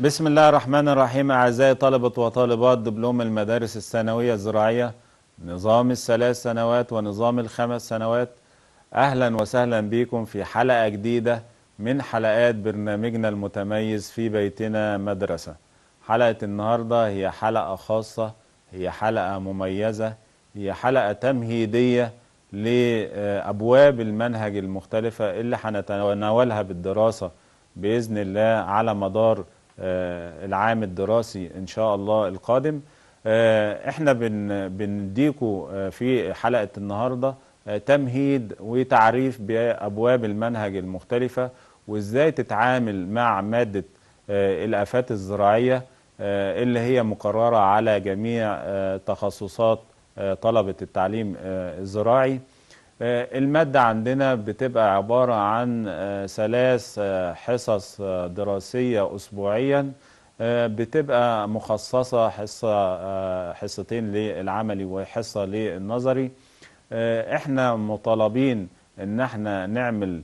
بسم الله الرحمن الرحيم أعزائي طلبة وطالبات دبلوم المدارس الثانوية الزراعية نظام الثلاث سنوات ونظام الخمس سنوات أهلا وسهلا بكم في حلقة جديدة من حلقات برنامجنا المتميز في بيتنا مدرسة حلقة النهاردة هي حلقة خاصة هي حلقة مميزة هي حلقة تمهيدية لأبواب المنهج المختلفة اللي هنتناولها بالدراسة بإذن الله على مدار آه، العام الدراسي إن شاء الله القادم آه، احنا بنديكوا بنديكم آه، في حلقة النهاردة تمهيد وتعريف بأبواب المنهج المختلفة وإزاي تتعامل مع مادة الآفات الزراعية اللي هي مقررة على جميع تخصصات طلبة التعليم الزراعي آه، المادة عندنا بتبقى عبارة عن آه، ثلاث آه، حصص دراسية أسبوعيا بتبقى مخصصة حصة حصتين للعملي وحصة للنظري احنا مطالبين ان احنا نعمل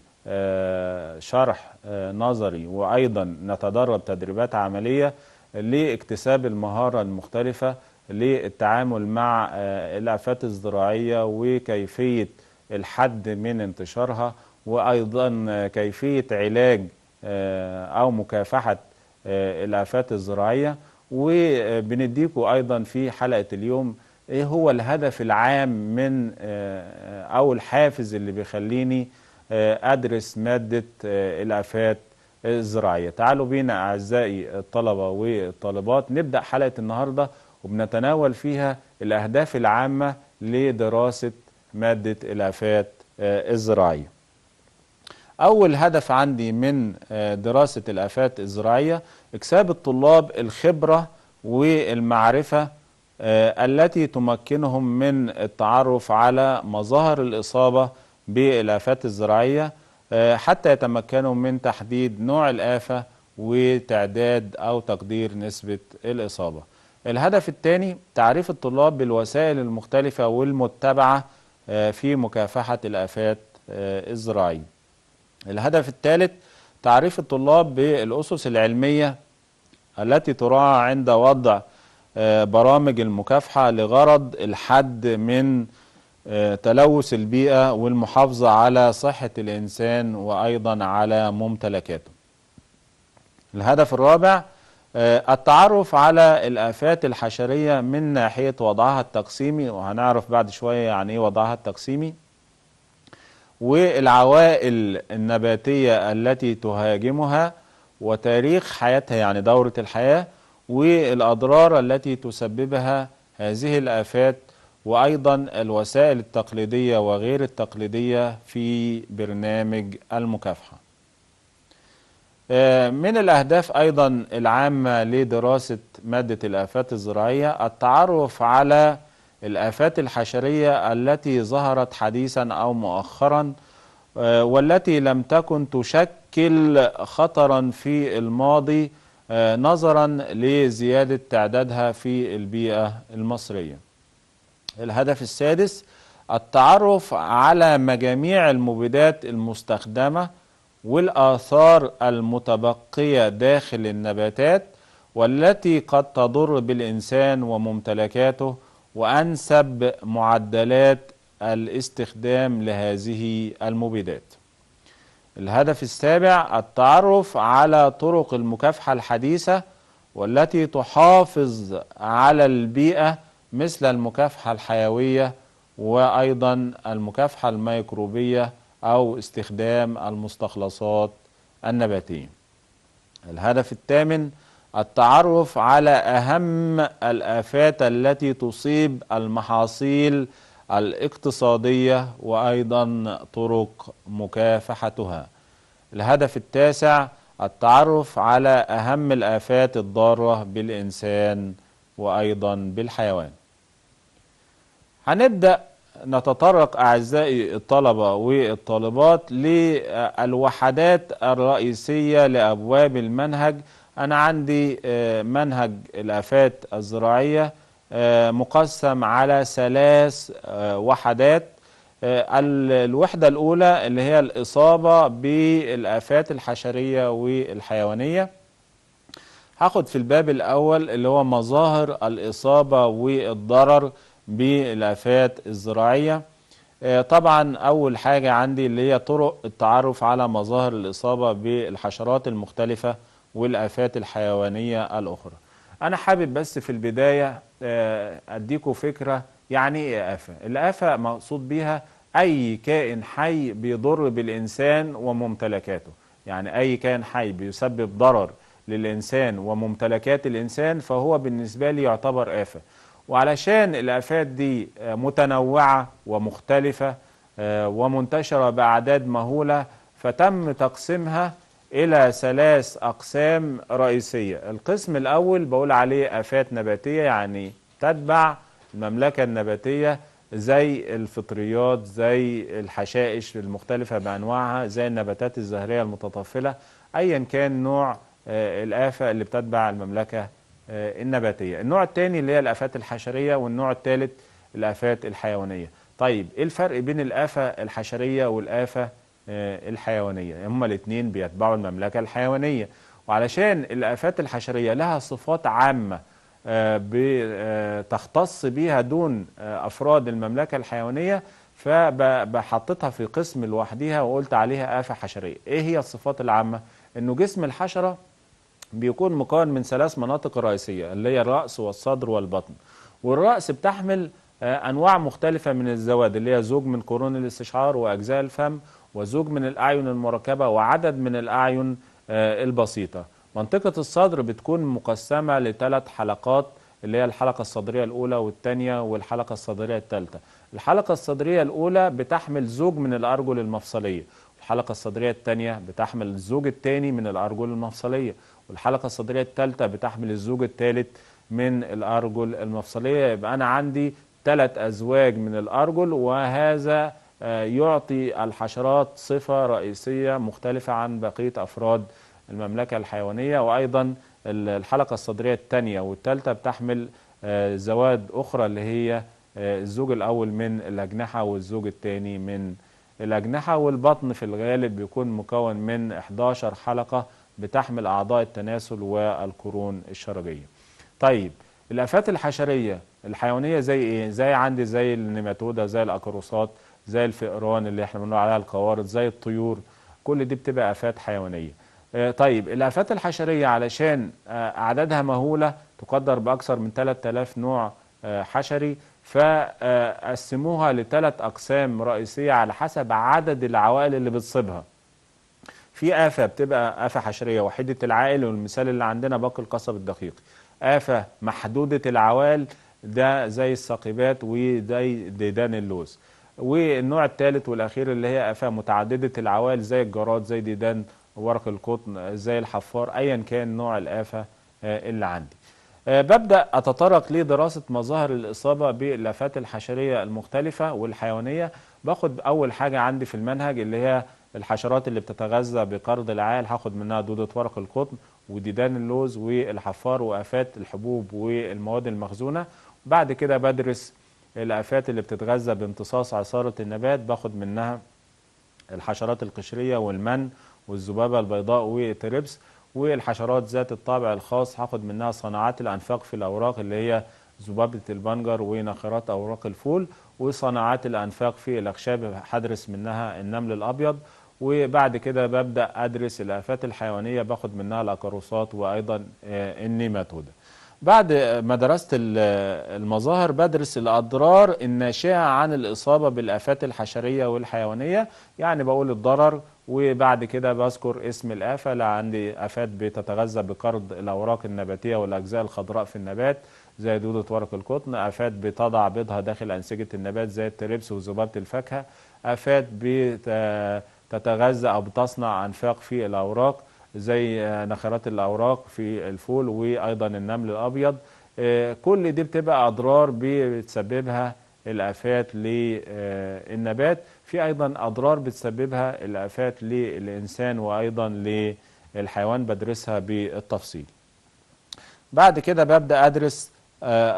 شرح نظري وأيضا نتدرب تدريبات عملية لاكتساب المهارة المختلفة للتعامل مع الآفات الزراعية وكيفية الحد من انتشارها وأيضا كيفية علاج آه، أو مكافحة آه، الآفات الزراعية وبنديكم أيضا في حلقة اليوم إيه هو الهدف العام من آه، أو الحافز اللي بيخليني أدرس مادة الآفات الزراعية تعالوا بينا أعزائي الطلبة والطالبات نبدأ حلقة النهاردة وبنتناول فيها الأهداف العامة لدراسة مادة الآفات الزراعية آه، أول هدف عندي من آه، دراسة الآفات الزراعية إكساب الطلاب الخبرة والمعرفة آه، التي تمكنهم من التعرف على مظاهر الإصابة بالآفات الزراعية حتى يتمكنوا من تحديد نوع الآفة وتعداد أو تقدير نسبة الإصابة الهدف الثاني تعريف الطلاب بالوسائل المختلفة والمتبعة آه، في مكافحة الآفات الزراعية آه، الهدف الثالث تعريف الطلاب بالأسس العلمية التي تراعى عند وضع آه، برامج المكافحة لغرض الحد من تلوث البيئة والمحافظة على صحة الإنسان وأيضا على ممتلكاته الهدف الرابع آه، التعرف على الآفات الحشرية من ناحية وضعها التقسيمي وهنعرف بعد شوية يعني إيه وضعها التقسيمي والعوائل النباتية التي تهاجمها وتاريخ حياتها يعني دورة الحياة والأضرار التي تسببها هذه الآفات وأيضا الوسائل التقليدية وغير التقليدية في برنامج المكافحة آه، من الأهداف أيضا العامة لدراسة مادة الآفات الزراعية التعرف على الآفات الحشرية التي ظهرت حديثا أو مؤخرا آه، والتي لم تكن تشكل خطرا في الماضي آه، نظرا لزيادة تعدادها في البيئة المصرية الهدف السادس التعرف على مجاميع المبيدات المستخدمة والآثار المتبقية داخل النباتات والتي قد تضر بالإنسان وممتلكاته وأنسب معدلات الاستخدام لهذه المبيدات الهدف السابع التعرف على طرق المكافحة الحديثة والتي تحافظ على البيئة مثل المكافحة الحيوية وأيضا المكافحة الميكروبية أو استخدام المستخلصات النباتية الهدف الثامن التعرف على أهم الآفات التي تصيب المحاصيل الاقتصادية وأيضا طرق مكافحتها الهدف التاسع التعرف على أهم الآفات الضارة بالإنسان وأيضا بالحيوان هنبدأ نتطرق أعزائي الطلبة والطالبات للوحدات الرئيسية لأبواب المنهج أنا عندي آه، منهج الآفات الزراعية آه، مقسم على ثلاث آه، وحدات الوحدة الأولى اللي هي الإصابة بالآفات الحشرية والحيوانية هاخد في الباب الأول اللي هو مظاهر الإصابة والضرر بالآفات الزراعية آه، طبعا أول حاجة عندي اللي هي طرق التعرف على مظاهر الإصابة بالحشرات المختلفة والآفات الحيوانية الأخرى أنا حابب بس في البداية آه، أديكم فكرة يعني إيه آفة الآفة مقصود بيها أي كائن حي بيضر بالإنسان وممتلكاته يعني أي كائن حي بيسبب ضرر للإنسان وممتلكات الإنسان فهو بالنسبة لي يعتبر آفة وعلشان الآفات دي آه، متنوعة ومختلفة آه، ومنتشرة بأعداد مهولة فتم تقسيمها إلى ثلاث أقسام رئيسية القسم الأول بقول عليه آفات نباتية يعني تتبع المملكة النباتية زي الفطريات زي الحشائش المختلفة بأنواعها زي النباتات الزهرية المتطفلة أيا كان نوع آه، الآفة اللي بتتبع المملكة آه، النباتية النوع الثاني اللي هي الآفات الحشرية والنوع الثالث الآفات الحيوانية طيب إيه الفرق بين الآفة الحشرية والآفة آه، الحيوانية يعني هما الاثنين بيتبعوا المملكة الحيوانية وعلشان الآفات الحشرية لها صفات عامة آه، بتختص بيها دون أفراد المملكة الحيوانية فحطيتها في قسم لوحديها وقلت عليها آفة حشرية إيه هي الصفات العامة؟ إنه جسم الحشرة بيكون مكون من ثلاث مناطق رئيسية اللي هي الرأس والصدر والبطن والرأس بتحمل آه، أنواع مختلفة من الزواد اللي هي زوج من قرون الاستشعار وأجزاء الفم وزوج من الأعين المركبة وعدد من الأعين آه، البسيطة منطقة الصدر بتكون مقسمة لثلاث حلقات اللي هي الحلقة الصدرية الأولى والثانية والحلقة الصدرية الثالثة الحلقة الصدرية الأولى بتحمل زوج من الأرجل المفصلية الحلقة الصدرية الثانية بتحمل الزوج الثاني من الأرجل المفصلية والحلقة الصدرية الثالثة بتحمل الزوج الثالث من الأرجل المفصلية يبقى أنا عندي ثلاث أزواج من الأرجل وهذا آه، يعطي الحشرات صفة رئيسية مختلفة عن بقية أفراد المملكة الحيوانية وأيضا الحلقة الصدرية الثانية والثالثة بتحمل آه، زواد أخرى اللي هي آه، الزوج الأول من الأجنحة والزوج الثاني من الأجنحة والبطن في الغالب بيكون مكون من 11 حلقة بتحمل أعضاء التناسل والقرون الشرجية طيب الآفات الحشرية الحيوانية زي إيه؟ زي عندي زي النيماتودة زي الأكروسات زي الفئران اللي احنا بنقول عليها القوارض زي الطيور كل دي بتبقى آفات حيوانية آه، طيب الآفات الحشرية علشان آه، أعدادها مهولة تقدر بأكثر من 3000 نوع آه، حشري فقسموها لثلاث أقسام رئيسية على حسب عدد العوائل اللي بتصيبها في آفة بتبقى آفة حشرية وحيدة العائل والمثال اللي عندنا باقي القصب الدقيق آفة محدودة العوال ده زي الساقبات وزي ديدان اللوز والنوع الثالث والأخير اللي هي آفة متعددة العوال زي الجراد زي ديدان ورق القطن زي الحفار أيا كان نوع الآفة آه، اللي عندي آه، ببدأ أتطرق لدراسة مظاهر الإصابة بالآفات الحشرية المختلفة والحيوانية باخد أول حاجة عندي في المنهج اللي هي الحشرات اللي بتتغذى بقرض العال هاخد منها دودة ورق القطن وديدان اللوز والحفار وآفات الحبوب والمواد المخزونة بعد كده بدرس الآفات اللي بتتغذى بامتصاص عصارة النبات باخد منها الحشرات القشرية والمن والذبابة البيضاء والتربس والحشرات ذات الطابع الخاص هاخد منها صناعات الأنفاق في الأوراق اللي هي ذبابة البنجر ونخرات أوراق الفول وصناعات الأنفاق في الأخشاب هدرس منها النمل الأبيض وبعد كده ببدأ أدرس الآفات الحيوانية باخد منها الأكاروسات وأيضا آه، النيماتودا بعد ما درست المظاهر بدرس الأضرار الناشئة عن الإصابة بالآفات الحشرية والحيوانية يعني بقول الضرر وبعد كده بذكر اسم الآفة لا عندي آفات بتتغذى بقرض الأوراق النباتية والأجزاء الخضراء في النبات زي دودة ورق القطن آفات بتضع بيضها داخل أنسجة النبات زي التربس وذبابة الفاكهة آفات بت تتغذى أو بتصنع أنفاق في الأوراق زي آه، نخرات الأوراق في الفول وأيضا النمل الأبيض آه، كل دي بتبقى أضرار بتسببها الآفات للنبات آه، في أيضا أضرار بتسببها الآفات للإنسان وأيضا للحيوان بدرسها بالتفصيل بعد كده ببدأ أدرس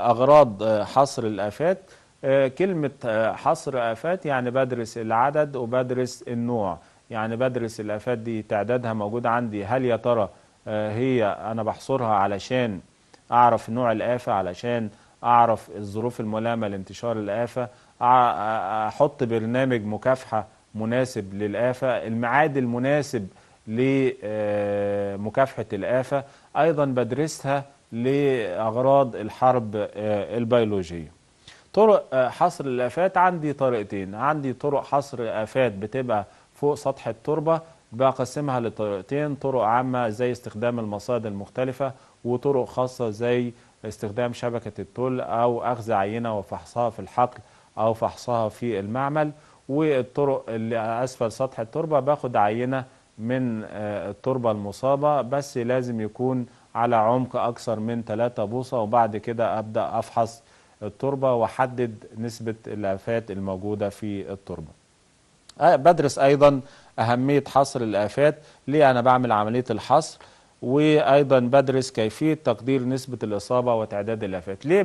أغراض حصر الآفات آه، كلمة آه، حصر آفات يعني بدرس العدد وبدرس النوع يعني بدرس الآفات دي تعدادها موجود عندي هل يا ترى آه، هي أنا بحصرها علشان أعرف نوع الآفة علشان أعرف الظروف الملامة لانتشار الآفة أحط برنامج مكافحة مناسب للآفة الميعاد المناسب لمكافحة الآفة أيضا بدرسها لأغراض الحرب البيولوجية طرق آه، حصر الآفات عندي طريقتين عندي طرق حصر آفات بتبقى فوق سطح التربة بقسمها لطريقتين طرق عامة زي استخدام المصادر المختلفة وطرق خاصة زي استخدام شبكة التل أو أخذ عينة وفحصها في الحقل أو فحصها في المعمل والطرق اللي أسفل سطح التربة باخد عينة من آه، التربة المصابة بس لازم يكون على عمق أكثر من 3 بوصة وبعد كده أبدأ أفحص التربة وحدد نسبة الآفات الموجودة في التربة آه، بدرس أيضا أهمية حصر الآفات ليه أنا بعمل عملية الحصر وأيضا بدرس كيفية تقدير نسبة الإصابة وتعداد الآفات ليه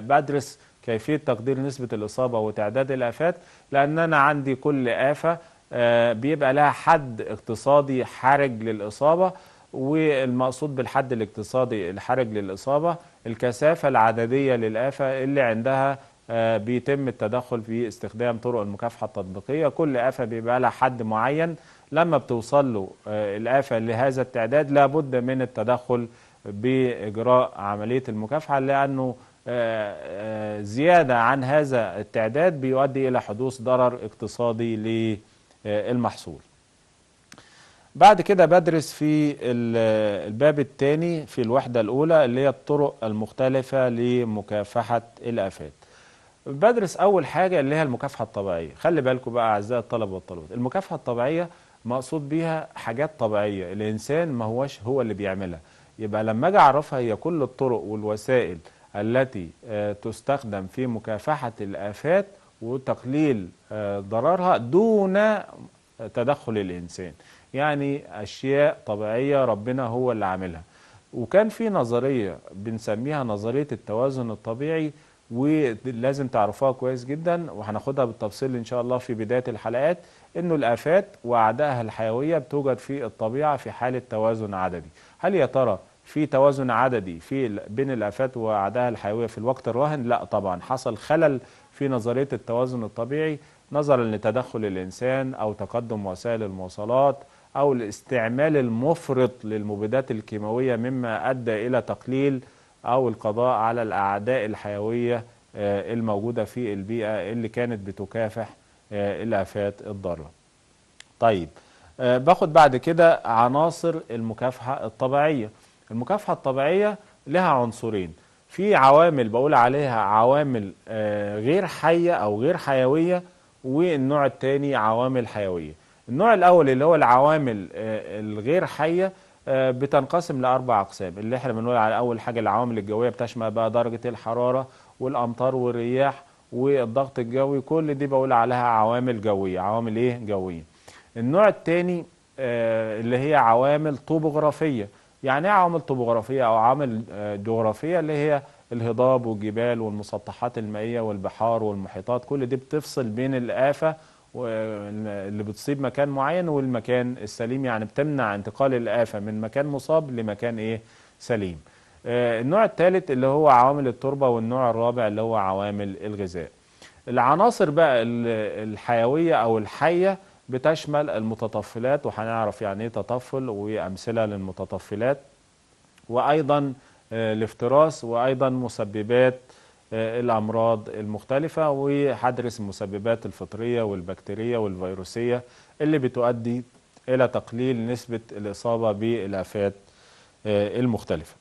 بدرس كيفية تقدير نسبة الإصابة وتعداد الآفات لأن أنا عندي كل آفة آه، بيبقى لها حد اقتصادي حرج للإصابة والمقصود بالحد الاقتصادي الحرج للإصابة الكثافة العددية للآفة اللي عندها آه، بيتم التدخل في استخدام طرق المكافحة التطبيقية كل آفة بيبقى لها حد معين لما بتوصل له آه، الآفة لهذا التعداد لابد من التدخل بإجراء عملية المكافحة لأنه آه، زيادة عن هذا التعداد بيؤدي إلى حدوث ضرر اقتصادي للمحصول بعد كده بدرس في الباب الثاني في الوحدة الأولى اللي هي الطرق المختلفة لمكافحة الآفات بدرس أول حاجة اللي هي المكافحة الطبيعية خلي بالكم بقى أعزائي الطلبة والطلبات المكافحة الطبيعية مقصود بيها حاجات طبيعية الإنسان ما هوش هو اللي بيعملها يبقى لما أجي أعرفها هي كل الطرق والوسائل التي آه، تستخدم في مكافحة الآفات وتقليل آه، ضررها دون تدخل الإنسان يعني أشياء طبيعية ربنا هو اللي عاملها وكان في نظرية بنسميها نظرية التوازن الطبيعي ولازم تعرفوها كويس جدا وهناخدها بالتفصيل إن شاء الله في بداية الحلقات إنه الآفات وأعدائها الحيوية بتوجد في الطبيعة في حالة توازن عددي هل يا ترى في توازن عددي في بين الآفات وأعدائها الحيوية في الوقت الراهن لا طبعا حصل خلل في نظرية التوازن الطبيعي نظرا لتدخل الإنسان أو تقدم وسائل المواصلات أو الاستعمال المفرط للمبيدات الكيماوية مما أدى إلى تقليل أو القضاء على الأعداء الحيوية آه، الموجودة في البيئة اللي كانت بتكافح آه، الآفات الضارة طيب آه، باخد بعد كده عناصر المكافحة الطبيعية المكافحة الطبيعية لها عنصرين في عوامل بقول عليها عوامل غير حية أو غير حيوية والنوع الثاني عوامل حيوية النوع الاول اللي هو العوامل آه، الغير حيه آه، بتنقسم لاربع اقسام اللي احنا بنقول على اول حاجه العوامل الجويه بتشمل بقى درجه الحراره والامطار والرياح والضغط الجوي كل دي بقول عليها عوامل جويه عوامل ايه جويه النوع الثاني آه، اللي هي عوامل طبوغرافيه يعني ايه عوامل طبوغرافيه او عوامل جغرافيه اللي هي الهضاب والجبال والمسطحات المائيه والبحار والمحيطات كل دي بتفصل بين الافه اللي بتصيب مكان معين والمكان السليم يعني بتمنع انتقال الآفة من مكان مصاب لمكان إيه سليم آه، النوع الثالث اللي هو عوامل التربة والنوع الرابع اللي هو عوامل الغذاء العناصر بقى الحيوية أو الحية بتشمل المتطفلات وهنعرف يعني ايه تطفل وامثله للمتطفلات وايضا آه، الافتراس وايضا مسببات آه، الأمراض المختلفة وهدرس المسببات الفطرية والبكتيرية والفيروسية اللي بتؤدي إلى تقليل نسبة الإصابة بالآفات آه، المختلفة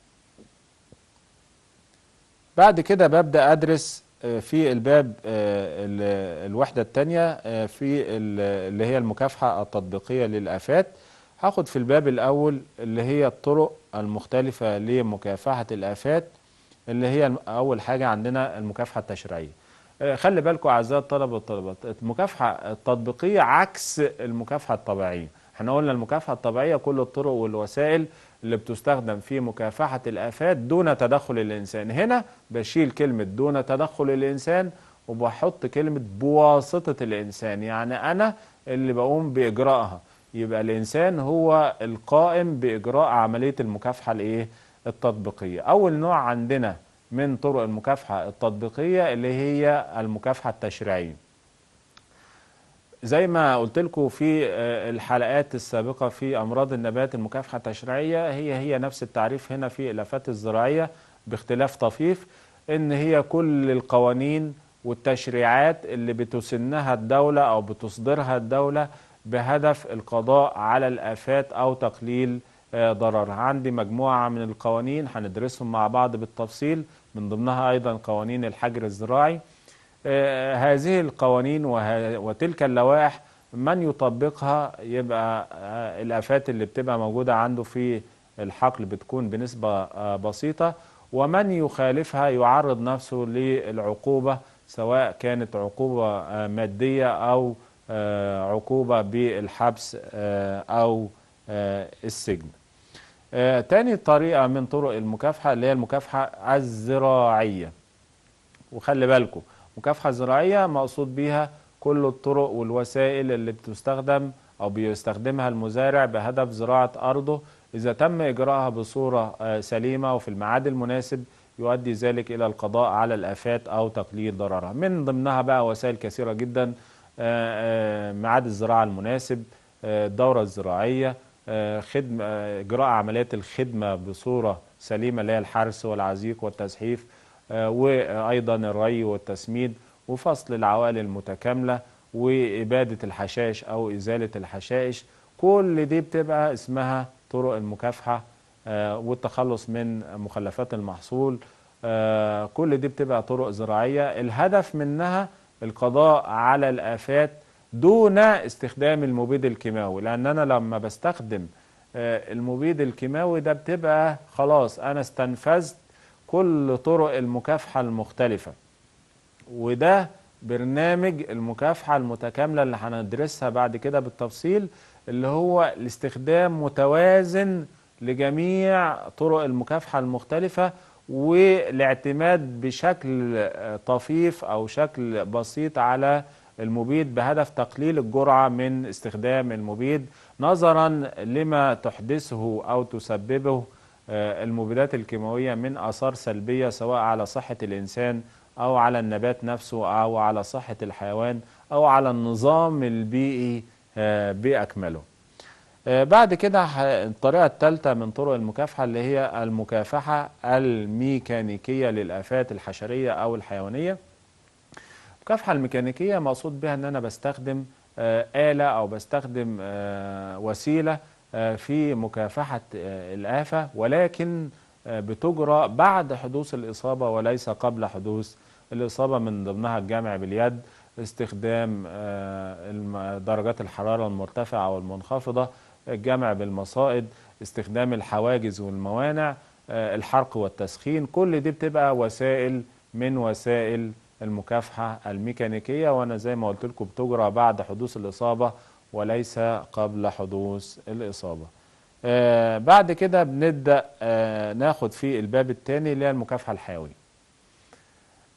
بعد كده ببدأ أدرس آه، في الباب الوحدة الثانية في اللي هي المكافحة التطبيقية للآفات هاخد في الباب الأول اللي هي الطرق المختلفة لمكافحة الآفات اللي هي أول حاجة عندنا المكافحة التشريعية آه، خلي بالكم أعزائي الطلبة والطالبات المكافحة التطبيقية عكس المكافحة الطبيعية احنا قلنا المكافحة الطبيعية كل الطرق والوسائل اللي بتستخدم في مكافحة الآفات دون تدخل الإنسان هنا بشيل كلمة دون تدخل الإنسان وبحط كلمة بواسطة الإنسان يعني أنا اللي بقوم بإجراءها يبقى الإنسان هو القائم بإجراء عملية المكافحة الإيه؟ التطبيقية أول نوع عندنا من طرق المكافحة التطبيقية اللي هي المكافحة التشريعية زي ما قلت لكم في آه، الحلقات السابقة في أمراض النبات المكافحة التشريعية هي هي نفس التعريف هنا في الآفات الزراعية باختلاف طفيف إن هي كل القوانين والتشريعات اللي بتسنها الدولة أو بتصدرها الدولة بهدف القضاء على الآفات أو تقليل ضرر عندي مجموعة من القوانين هندرسهم مع بعض بالتفصيل من ضمنها أيضا قوانين الحجر الزراعي آه، هذه القوانين وتلك اللوائح من يطبقها يبقى آه، الآفات اللي بتبقى موجودة عنده في الحقل بتكون بنسبة آه، بسيطة ومن يخالفها يعرض نفسه للعقوبة سواء كانت عقوبة مادية أو عقوبة بالحبس أو السجن آه، تاني طريقة من طرق المكافحة اللي هي المكافحة الزراعية وخلي بالكم مكافحة زراعية مقصود بيها كل الطرق والوسائل اللي بتستخدم أو بيستخدمها المزارع بهدف زراعة أرضه إذا تم إجراءها بصورة آه، سليمة وفي الميعاد المناسب يؤدي ذلك إلى القضاء على الآفات أو تقليل ضررها من ضمنها بقى وسائل كثيرة جدا آه، ميعاد الزراعة المناسب الدورة الزراعية آه، خدمه آه، اجراء عمليات الخدمه بصوره سليمه اللي هي الحرث والعزيق والتزحيف آه، وايضا الري والتسميد وفصل العوائل المتكامله واباده الحشائش او ازاله الحشائش كل دي بتبقى اسمها طرق المكافحه والتخلص من مخلفات المحصول كل دي بتبقى طرق زراعيه الهدف منها القضاء على الافات دون استخدام المبيد الكيماوي لان انا لما بستخدم آه، المبيد الكيماوي ده بتبقى خلاص انا استنفذت كل طرق المكافحه المختلفه وده برنامج المكافحه المتكامله اللي هندرسها بعد كده بالتفصيل اللي هو الاستخدام متوازن لجميع طرق المكافحه المختلفه والاعتماد بشكل آه، طفيف او شكل بسيط على المبيد بهدف تقليل الجرعة من استخدام المبيد نظرا لما تحدثه أو تسببه آه، المبيدات الكيماوية من آثار سلبية سواء على صحة الإنسان أو على النبات نفسه أو على صحة الحيوان أو على النظام البيئي آه، بأكمله آه، بعد كده الطريقة الثالثة من طرق المكافحة اللي هي المكافحة الميكانيكية للآفات الحشرية أو الحيوانية المكافحة الميكانيكية مقصود بها ان انا بستخدم آه، آلة او بستخدم آه، وسيلة آه، في مكافحة الآفة ولكن بتجرى بعد حدوث الإصابة وليس قبل حدوث الإصابة من ضمنها الجمع باليد استخدام درجات الحرارة المرتفعة والمنخفضة الجمع بالمصائد استخدام الحواجز والموانع الحرق والتسخين كل دي بتبقى وسائل من وسائل المكافحة الميكانيكية وأنا زي ما قلت لكم بتجرى بعد حدوث الإصابة وليس قبل حدوث الإصابة آه بعد كده بنبدأ آه ناخد في الباب الثاني اللي هي المكافحة الحيوية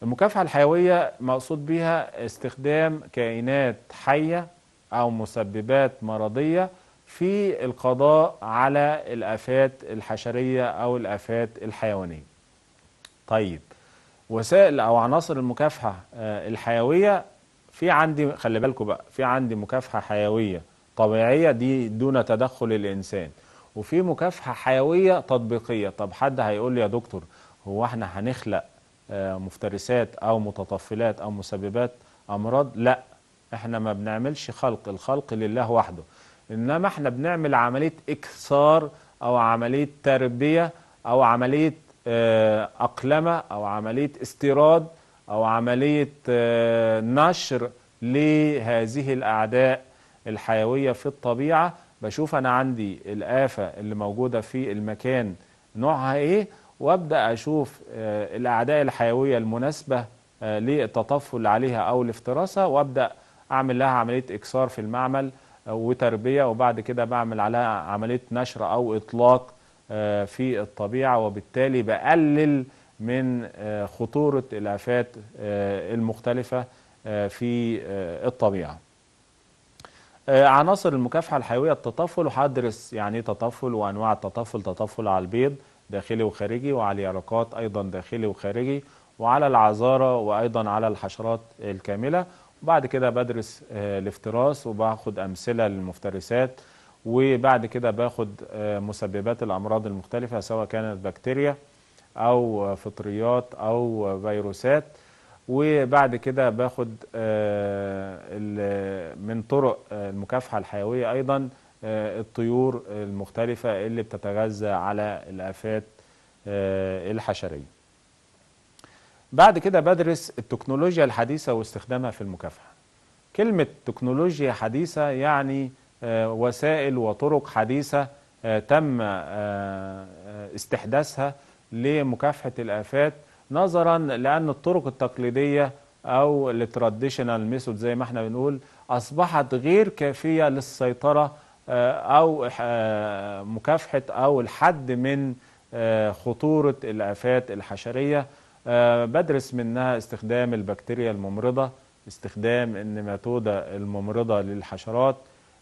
المكافحة الحيوية مقصود بها استخدام كائنات حية أو مسببات مرضية في القضاء على الآفات الحشرية أو الآفات الحيوانية طيب وسائل او عناصر المكافحه آه، الحيويه في عندي خلي بالكم بقى في عندي مكافحه حيويه طبيعيه دي دون تدخل الانسان وفي مكافحه حيويه تطبيقيه طب حد هيقول لي يا دكتور هو احنا هنخلق آه، مفترسات او متطفلات او مسببات امراض لا احنا ما بنعملش خلق الخلق لله وحده انما احنا بنعمل عمليه اكثار او عمليه تربيه او عمليه آه، أقلمة أو عملية استيراد أو عملية آه، نشر لهذه الأعداء الحيوية في الطبيعة بشوف أنا عندي الآفة اللي موجودة في المكان نوعها إيه وأبدأ أشوف آه، الأعداء الحيوية المناسبة للتطفل عليها أو لافتراسها وأبدأ أعمل لها عملية إكسار في المعمل وتربية وبعد كده بعمل عليها عملية نشر أو إطلاق آه، في الطبيعة وبالتالي بقلل من آه، خطورة الآفات آه، المختلفة في الطبيعة عناصر المكافحة الحيوية التطفل وحدرس يعني إيه تطفل وأنواع التطفل تطفل على البيض داخلي وخارجي وعلى اليرقات أيضا داخلي وخارجي وعلى العذارة وأيضا على الحشرات الكاملة وبعد كده بدرس الافتراس وباخد أمثلة للمفترسات وبعد كده باخد آه، مسببات الأمراض المختلفة سواء كانت بكتيريا أو فطريات أو فيروسات وبعد كده باخد آه، من طرق آه، المكافحة الحيوية أيضا الطيور المختلفة اللي بتتغذى على الآفات الحشرية بعد كده بدرس التكنولوجيا الحديثة واستخدامها في المكافحة كلمة تكنولوجيا حديثة يعني آه، وسائل وطرق حديثة آه، تم آه، استحداثها لمكافحة الآفات نظرا لأن الطرق التقليدية أو التراديشنال ميثود زي ما احنا بنقول أصبحت غير كافية للسيطرة أو مكافحة أو الحد من خطورة الآفات الحشرية بدرس منها استخدام البكتيريا الممرضة استخدام النماتودة الممرضة للحشرات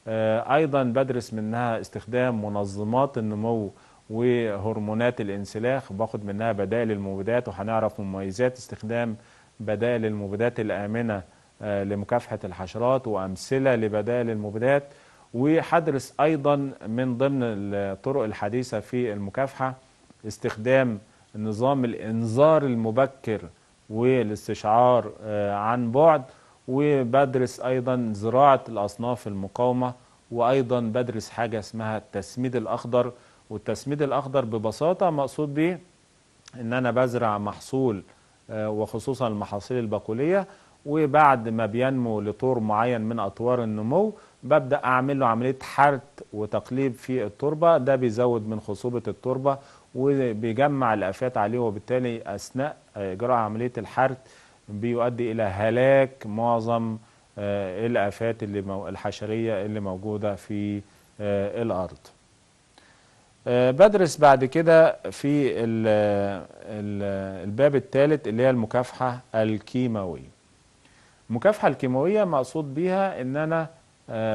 آه، ايضا بدرس منها استخدام منظمات النمو وهرمونات الانسلاخ باخد منها بدائل المبيدات وهنعرف مميزات استخدام بدائل المبيدات الامنه آه، لمكافحه الحشرات وامثله لبدائل المبيدات وحدرس ايضا من ضمن الطرق الحديثه في المكافحه استخدام نظام الانذار المبكر والاستشعار آه، عن بعد وبدرس أيضا زراعة الأصناف المقاومة وأيضا بدرس حاجة اسمها التسميد الأخضر والتسميد الأخضر ببساطة مقصود به إن أنا بزرع محصول آه، وخصوصا المحاصيل البقولية وبعد ما بينمو لطور معين من أطوار النمو ببدأ أعمل له عملية حرث وتقليب في التربة ده بيزود من خصوبة التربة وبيجمع الآفات عليه وبالتالي أثناء إجراء عملية الحرث بيؤدي إلى هلاك معظم آه، الآفات اللي الحشرية اللي موجودة في آه، الأرض آه، بدرس بعد كده في الباب الثالث اللي هي المكافحة الكيماوية المكافحة الكيماوية مقصود بيها ان انا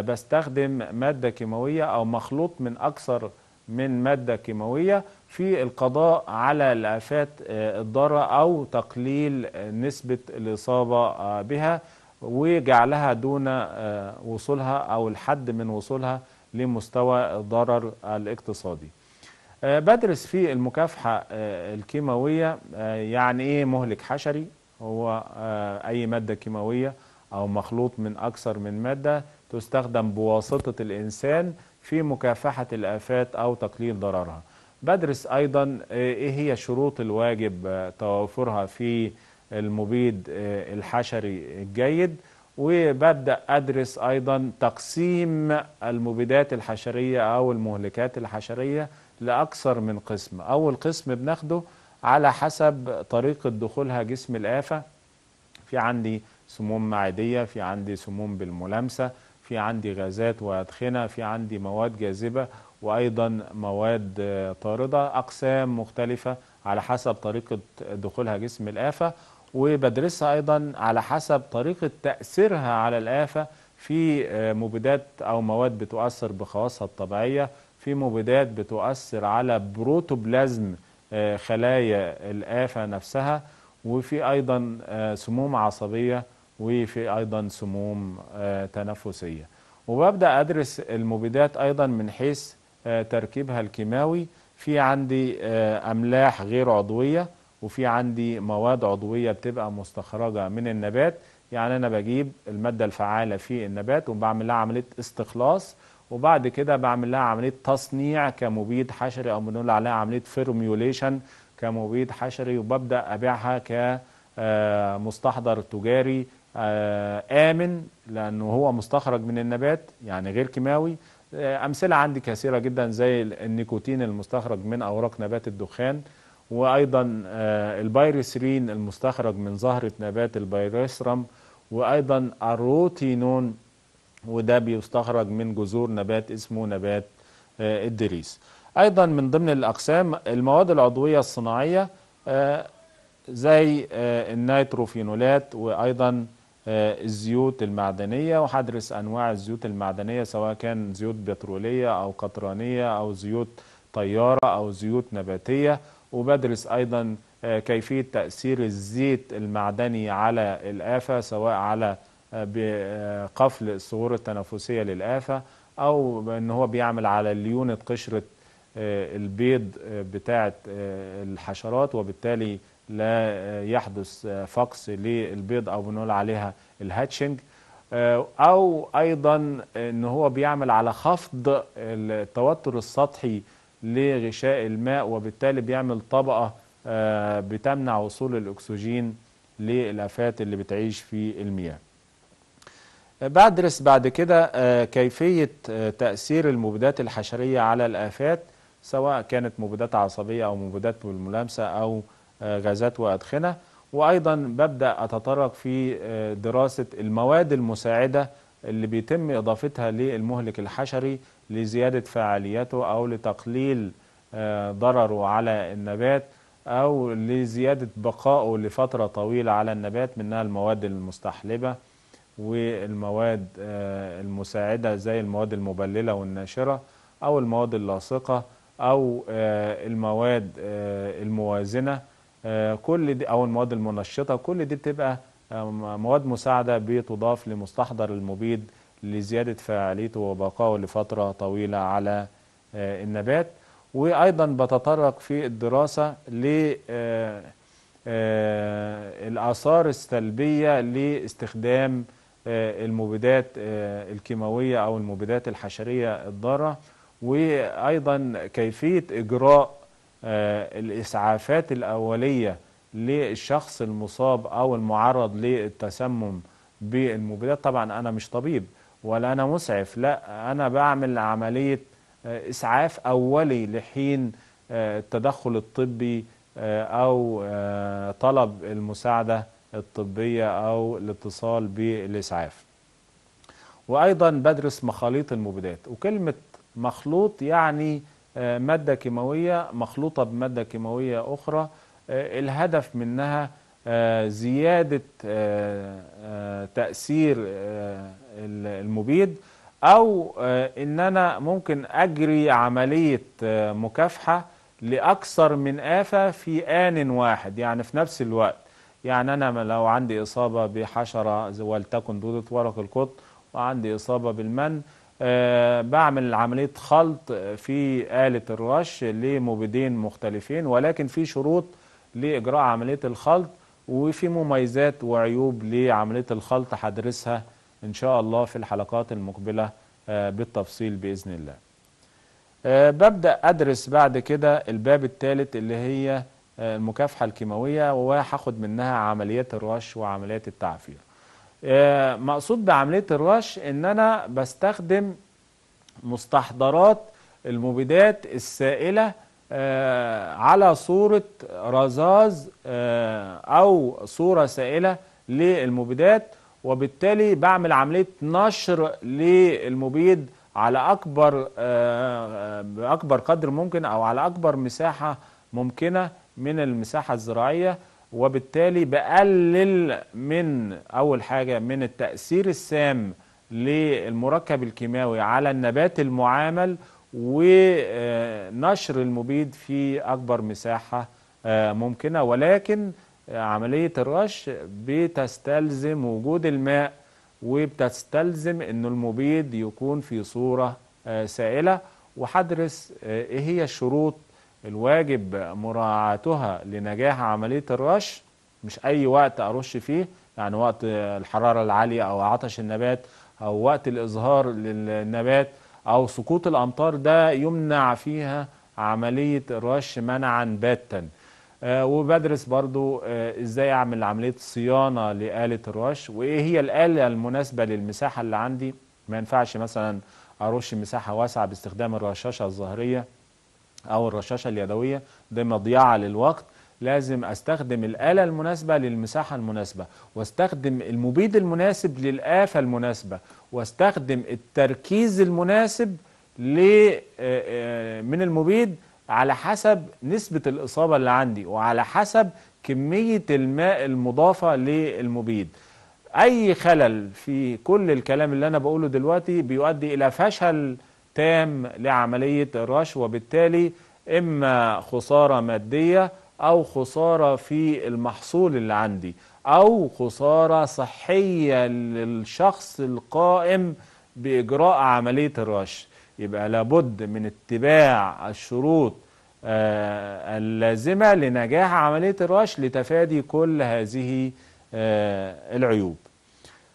بستخدم مادة كيماوية او مخلوط من اكثر من مادة كيماوية في القضاء على الآفات آه، الضارة أو تقليل آه، نسبة الإصابة آه، بها وجعلها دون وصولها أو الحد من وصولها لمستوى الضرر الاقتصادي بدرس في المكافحة الكيماوية يعني إيه مهلك حشري هو أي مادة كيماوية أو مخلوط من أكثر من مادة تستخدم بواسطة الإنسان في مكافحة الآفات أو تقليل ضررها بدرس أيضا آه، إيه هي شروط الواجب آه، توافرها في المبيد آه، الحشري الجيد وببدأ أدرس أيضا تقسيم المبيدات الحشرية أو المهلكات الحشرية لأكثر من قسم أول قسم بناخده على حسب طريقة دخولها جسم الآفة في عندي سموم معدية في عندي سموم بالملامسة في عندي غازات وأدخنة في عندي مواد جاذبة وأيضا مواد طاردة أقسام مختلفة على حسب طريقة دخولها جسم الآفة وبدرسها أيضا على حسب طريقة تأثيرها على الآفة في آه، مبيدات أو مواد بتؤثر بخواصها الطبيعية في مبيدات بتؤثر على بروتوبلازم آه، خلايا الآفة نفسها وفي أيضا آه، سموم عصبية وفي ايضا سموم آه، تنفسيه وببدا ادرس المبيدات ايضا من حيث آه، تركيبها الكيماوي في عندي آه، املاح غير عضويه وفي عندي مواد عضويه بتبقى مستخرجه من النبات يعني انا بجيب الماده الفعاله في النبات وبعمل لها عمليه استخلاص وبعد كده بعمل لها عمليه تصنيع كمبيد حشري او بنقول عليها عمليه فيرميوليشن كمبيد حشري وببدا ابيعها كمستحضر تجاري آه، آمن لأنه هو مستخرج من النبات يعني غير كيماوي آه، أمثلة عندي كثيرة جدا زي النيكوتين المستخرج من أوراق نبات الدخان وأيضا آه، البيريسرين المستخرج من زهرة نبات البيريسرم وأيضا الروتينون وده بيستخرج من جذور نبات اسمه نبات الدريس أيضا من ضمن الأقسام المواد العضوية الصناعية زي النيتروفينولات وأيضا آه، الزيوت المعدنية وهدرس أنواع الزيوت المعدنية سواء كان زيوت بترولية أو قطرانية أو زيوت طيارة أو زيوت نباتية وبدرس أيضا آه، كيفية تأثير الزيت المعدني على الآفة سواء على آه، بقفل الصغور التنفسية للآفة أو أن هو بيعمل على ليونة قشرة البيض بتاعة الحشرات وبالتالي لا يحدث فقس للبيض أو بنقول عليها الهاتشنج آه، أو أيضا أن هو بيعمل على خفض التوتر السطحي لغشاء الماء وبالتالي بيعمل طبقة آه، بتمنع وصول الأكسجين للآفات اللي بتعيش في المياه آه، بدرس بعد كده كيفية تأثير المبيدات الحشرية على الآفات سواء كانت مبيدات عصبية أو مبيدات بالملامسة أو آه، غازات وأدخنة وأيضا ببدأ أتطرق في آه، دراسة المواد المساعدة اللي بيتم إضافتها للمهلك الحشري لزيادة فعاليته أو لتقليل آه، ضرره على النبات أو لزيادة بقائه لفترة طويلة على النبات منها المواد المستحلبة والمواد المساعدة زي المواد المبللة والناشرة أو المواد اللاصقة أو المواد الموازنة آه، كل دي او المواد المنشطه كل دي بتبقى مواد مساعده بتضاف لمستحضر المبيد لزياده فاعليته وبقائه لفتره طويله على آه، النبات وايضا بتطرق في الدراسه ل آه، الاثار السلبيه لاستخدام المبيدات الكيماويه او المبيدات الحشريه الضاره وايضا كيفيه اجراء آه، الإسعافات الأولية للشخص المصاب أو المعرض للتسمم بالمبيدات طبعا أنا مش طبيب ولا أنا مسعف لا أنا بعمل عملية آه، إسعاف أولي لحين آه، التدخل الطبي أو طلب المساعدة الطبية أو الاتصال بالإسعاف وأيضا بدرس مخاليط المبيدات وكلمة مخلوط يعني آه، مادة كيماوية مخلوطة بمادة كيماوية أخرى آه، الهدف منها آه، زيادة تأثير المبيد أو إن أنا ممكن أجري عملية مكافحة لأكثر من آفة في آن واحد يعني في نفس الوقت يعني أنا لو عندي إصابة بحشرة ولتكن دودة ورق القط وعندي إصابة بالمن آه، بعمل عملية خلط في آلة الرش لمبيدين مختلفين ولكن في شروط لإجراء عملية الخلط وفي مميزات وعيوب لعملية الخلط هدرسها إن شاء الله في الحلقات المقبلة آه، بالتفصيل بإذن الله آه، ببدأ أدرس بعد كده الباب الثالث اللي هي المكافحة الكيماوية وهاخد منها عمليات الرش وعمليات التعفير آه، مقصود بعملية الرش ان انا بستخدم مستحضرات المبيدات السائلة آه، على صورة رذاذ آه، او صورة سائلة للمبيدات وبالتالي بعمل عملية نشر للمبيد على أكبر بأكبر قدر ممكن أو على أكبر مساحة ممكنة من المساحة الزراعية وبالتالي بقلل من أول حاجة من التأثير السام للمركب الكيماوي على النبات المعامل ونشر المبيد في أكبر مساحة آه، ممكنة ولكن عملية الرش بتستلزم وجود الماء وبتستلزم أن المبيد يكون في صورة آه، سائلة وحدرس آه، إيه هي الشروط الواجب مراعاتها لنجاح عملية الرش مش أي وقت أرش فيه يعني وقت الحرارة العالية أو عطش النبات أو وقت الإظهار للنبات أو سقوط الأمطار ده يمنع فيها عملية الرش منعا باتا آه، وبدرس برضو آه، ازاي اعمل عملية صيانة لآلة الرش وايه هي الآلة المناسبة للمساحة اللي عندي ما ينفعش مثلا ارش مساحة واسعة باستخدام الرشاشة الظهرية او الرشاشة اليدوية ده مضيعة للوقت لازم استخدم الآلة المناسبة للمساحة المناسبة واستخدم المبيد المناسب للآفة المناسبة واستخدم التركيز المناسب آه، آه، من المبيد على حسب نسبة الإصابة اللي عندي وعلى حسب كمية الماء المضافة للمبيد أي خلل في كل الكلام اللي أنا بقوله دلوقتي بيؤدي إلى فشل تام لعملية الرش وبالتالي إما خسارة مادية أو خسارة في المحصول اللي عندي أو خسارة صحية للشخص القائم بإجراء عملية الرش يبقى لابد من اتباع الشروط آه، اللازمة لنجاح عملية الرش لتفادي كل هذه آه، العيوب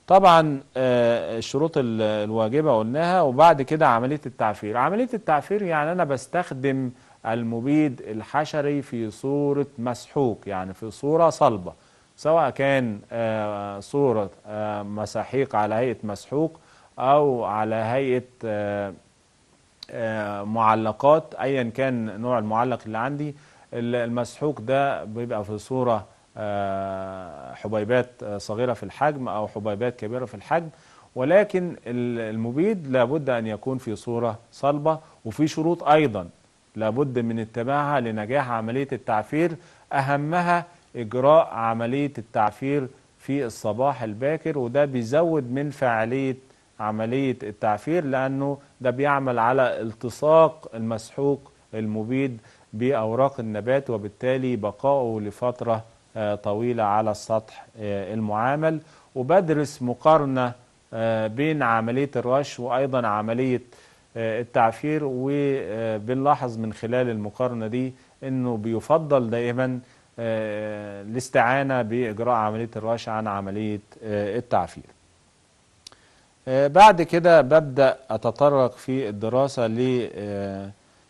طبعا آه، الشروط الواجبة قلناها وبعد كده عملية التعفير عملية التعفير يعني أنا بستخدم المبيد الحشري في صورة مسحوق يعني في صورة صلبة سواء كان آه، صورة آه، مساحيق على هيئة مسحوق أو على هيئة معلقات أيا كان نوع المعلق اللي عندي المسحوق ده بيبقى في صورة آه، حبيبات آه، صغيرة في الحجم أو حبيبات كبيرة في الحجم ولكن المبيد لابد أن يكون في صورة صلبة وفي شروط أيضا لابد من اتباعها لنجاح عملية التعفير أهمها إجراء عملية التعفير في الصباح الباكر وده بيزود من فاعلية عملية التعفير لأنه ده بيعمل على التصاق المسحوق المبيد بأوراق النبات وبالتالي بقاؤه لفترة آه، طويلة على السطح آه، المعامل وبدرس مقارنة آه، بين عملية الرش وأيضا عملية التعفير وبنلاحظ من خلال المقارنة دي أنه بيفضل دائما الاستعانة بإجراء عملية الرش عن عملية التعفير بعد كده ببدأ أتطرق في الدراسة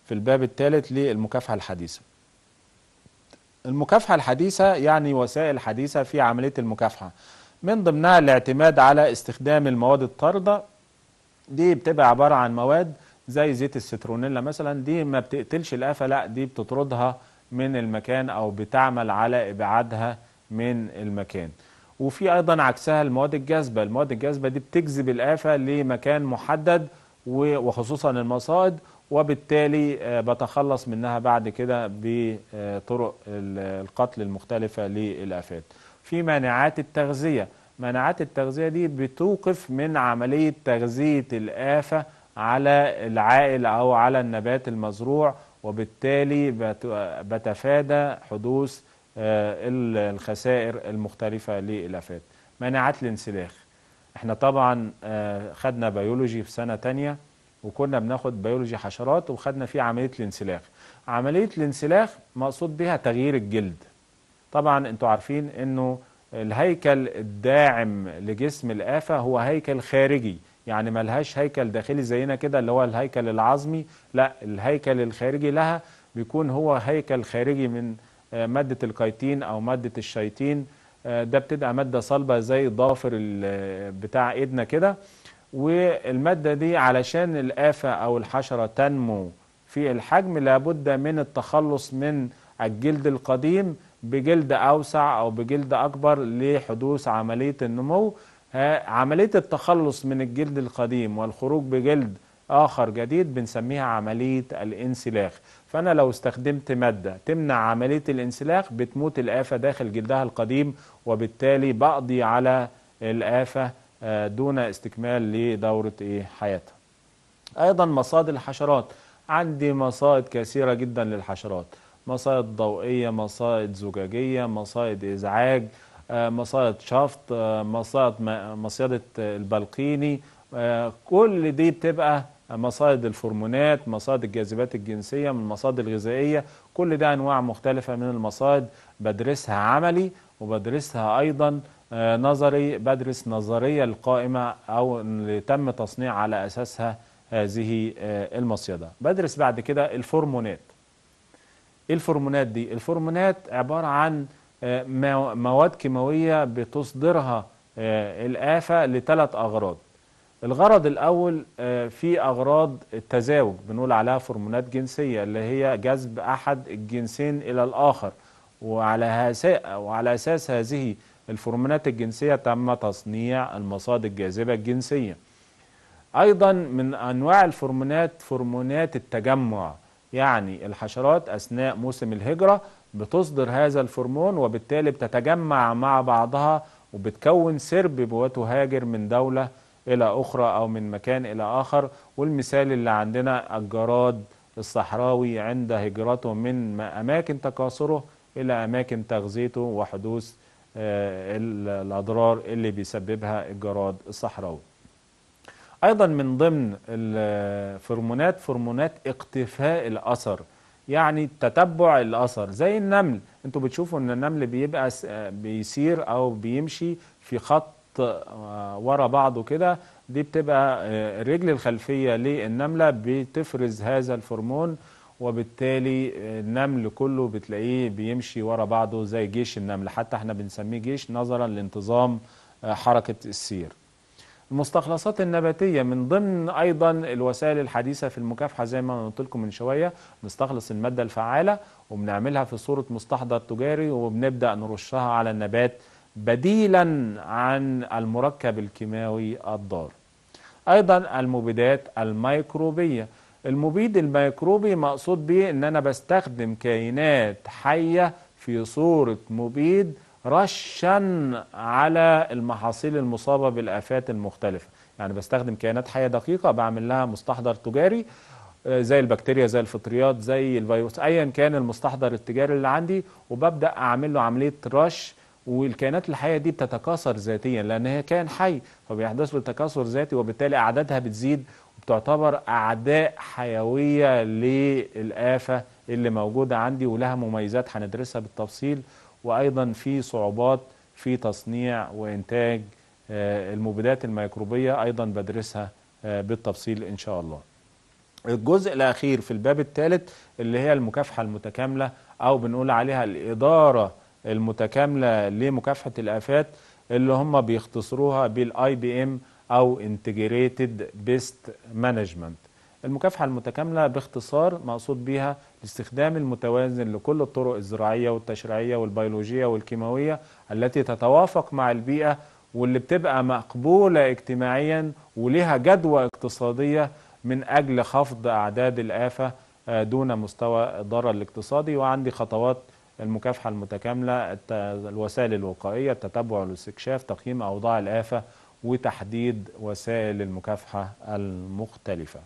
في الباب الثالث للمكافحة الحديثة المكافحة الحديثة يعني وسائل حديثة في عملية المكافحة من ضمنها الاعتماد على استخدام المواد الطاردة دي بتبقى عبارة عن مواد زي زيت السترونيلا مثلا دي ما بتقتلش الآفة لا دي بتطردها من المكان أو بتعمل على إبعادها من المكان وفي أيضا عكسها المواد الجاذبة المواد الجاذبة دي بتجذب الآفة لمكان محدد وخصوصا المصائد وبالتالي آه، بتخلص منها بعد كده بطرق القتل المختلفة للآفات في مانعات التغذية مانعات التغذية دي بتوقف من عملية تغذية الآفة على العائل أو على النبات المزروع وبالتالي بتفادى حدوث آه، الخسائر المختلفة للآفات مانعات الانسلاخ احنا طبعا آه، خدنا بيولوجي في سنة تانية وكنا بناخد بيولوجي حشرات وخدنا فيه عملية الانسلاخ عملية الانسلاخ مقصود بها تغيير الجلد طبعا انتوا عارفين انه الهيكل الداعم لجسم الآفة هو هيكل خارجي يعني ملهاش هيكل داخلي زينا كده اللي هو الهيكل العظمي لا الهيكل الخارجي لها بيكون هو هيكل خارجي من آه، مادة الكايتين أو مادة الشيطين آه، ده بتبقى مادة صلبة زي الضافر آه، بتاع إيدنا كده والمادة دي علشان الآفة أو الحشرة تنمو في الحجم لابد من التخلص من الجلد القديم بجلد أوسع أو بجلد أكبر لحدوث عملية النمو عملية التخلص من الجلد القديم والخروج بجلد آخر جديد بنسميها عملية الانسلاخ فأنا لو استخدمت مادة تمنع عملية الانسلاخ بتموت الآفة داخل جلدها القديم وبالتالي بقضي على الآفة آه، دون استكمال لدورة إيه حياتها أيضا مصاد الحشرات عندي مصائد كثيرة جدا للحشرات مصائد ضوئية مصائد زجاجية مصائد إزعاج آه، مصائد شفط آه، مصائد مصيدة البلقيني كل دي بتبقى مصائد الفرمونات مصائد الجاذبات الجنسية من المصائد الغذائية كل ده أنواع مختلفة من المصائد بدرسها عملي وبدرسها أيضا نظري بدرس نظرية القائمة أو اللي تم تصنيع على أساسها هذه آه، المصيدة بدرس بعد كده الفورمونات إيه الفورمونات دي الفورمونات عبارة عن آه، مواد كيماوية بتصدرها آه، الآفة لثلاث أغراض الغرض الأول في أغراض التزاوج بنقول عليها فورمونات جنسية اللي هي جذب أحد الجنسين إلى الآخر وعلى, وعلى أساس هذه الفرمونات الجنسية تم تصنيع المصادر الجاذبة الجنسية أيضا من أنواع الفرمونات فرمونات التجمع يعني الحشرات أثناء موسم الهجرة بتصدر هذا الفرمون وبالتالي بتتجمع مع بعضها وبتكون سرب وتهاجر من دولة إلى أخرى أو من مكان إلى آخر والمثال اللي عندنا الجراد الصحراوي عند هجرته من أماكن تكاثره إلى أماكن تغذيته وحدوث آه، الأضرار اللي بيسببها الجراد الصحراوي أيضا من ضمن الفرمونات فرمونات اقتفاء الأثر يعني تتبع الأثر زي النمل انتوا بتشوفوا ان النمل بيبقى بيسير أو بيمشي في خط آه، ورا بعضه كده دي بتبقى آه، الرجل الخلفية للنملة بتفرز هذا الفرمون وبالتالي النمل كله بتلاقيه بيمشي ورا بعضه زي جيش النمل حتى احنا بنسميه جيش نظرا لانتظام آه، حركة السير المستخلصات النباتية من ضمن أيضا الوسائل الحديثة في المكافحة زي ما قلت لكم من شوية بنستخلص المادة الفعالة وبنعملها في صورة مستحضر تجاري وبنبدأ نرشها على النبات بديلا عن المركب الكيماوي الضار أيضا المبيدات الميكروبية المبيد الميكروبي مقصود بيه ان انا بستخدم كائنات حية في صورة مبيد رشا على المحاصيل المصابة بالآفات المختلفة يعني بستخدم كائنات حية دقيقة بعمل لها مستحضر تجاري آه، زي البكتيريا زي الفطريات زي الفيروس ايا كان المستحضر التجاري اللي عندي وببدا اعمل له عمليه رش والكائنات الحيه دي بتتكاثر ذاتيا لان هي كائن حي فبيحدث له تكاثر ذاتي وبالتالي اعدادها بتزيد تعتبر أعداء حيوية للآفة اللي موجودة عندي ولها مميزات هندرسها بالتفصيل وأيضا في صعوبات في تصنيع وإنتاج آه، المبيدات الميكروبية أيضا بدرسها آه، بالتفصيل إن شاء الله الجزء الأخير في الباب الثالث اللي هي المكافحة المتكاملة أو بنقول عليها الإدارة المتكاملة لمكافحة الآفات اللي هم بيختصروها بالاي بي ام او انتجريتد بيست مانجمنت المكافحة المتكاملة باختصار مقصود بيها الاستخدام المتوازن لكل الطرق الزراعية والتشريعية والبيولوجية والكيماوية التي تتوافق مع البيئة واللي بتبقى مقبولة اجتماعيا ولها جدوى اقتصادية من أجل خفض أعداد الآفة آه، دون مستوى الضرر الاقتصادي وعندي خطوات المكافحة المتكاملة الوسائل الوقائية التتبع والاستكشاف تقييم أوضاع الآفة وتحديد وسائل المكافحة المختلفة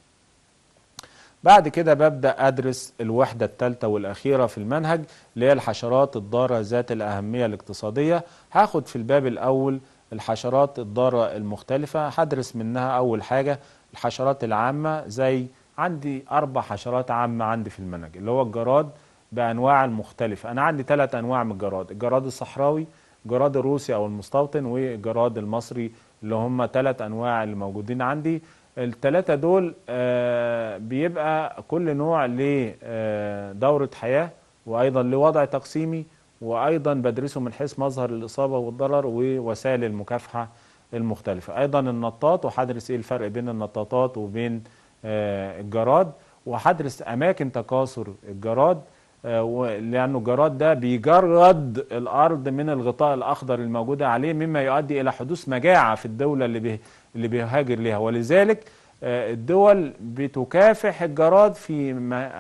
بعد كده ببدأ أدرس الوحدة الثالثة والأخيرة في المنهج اللي هي الحشرات الضارة ذات الأهمية الاقتصادية هاخد في الباب الأول الحشرات الضارة المختلفة هدرس منها أول حاجة الحشرات العامة زي عندي أربع حشرات عامة عندي في المنهج اللي هو الجراد بأنواع المختلفة أنا عندي ثلاث أنواع من الجراد الجراد الصحراوي جراد الروسي أو المستوطن وجراد المصري اللي هم ثلاث انواع اللي موجودين عندي الثلاثه دول آه، بيبقى كل نوع ليه آه، دوره حياه وايضا لوضع تقسيمي وايضا بدرسه من حيث مظهر الاصابه والضرر ووسائل المكافحه المختلفه ايضا النطاط وحدرس ايه الفرق بين النطاطات وبين آه، الجراد وهدرس اماكن تكاثر الجراد آه، لأنه الجراد ده بيجرد الأرض من الغطاء الأخضر الموجود عليه مما يؤدي إلى حدوث مجاعة في الدولة اللي اللي بيهاجر ليها ولذلك آه، الدول بتكافح الجراد في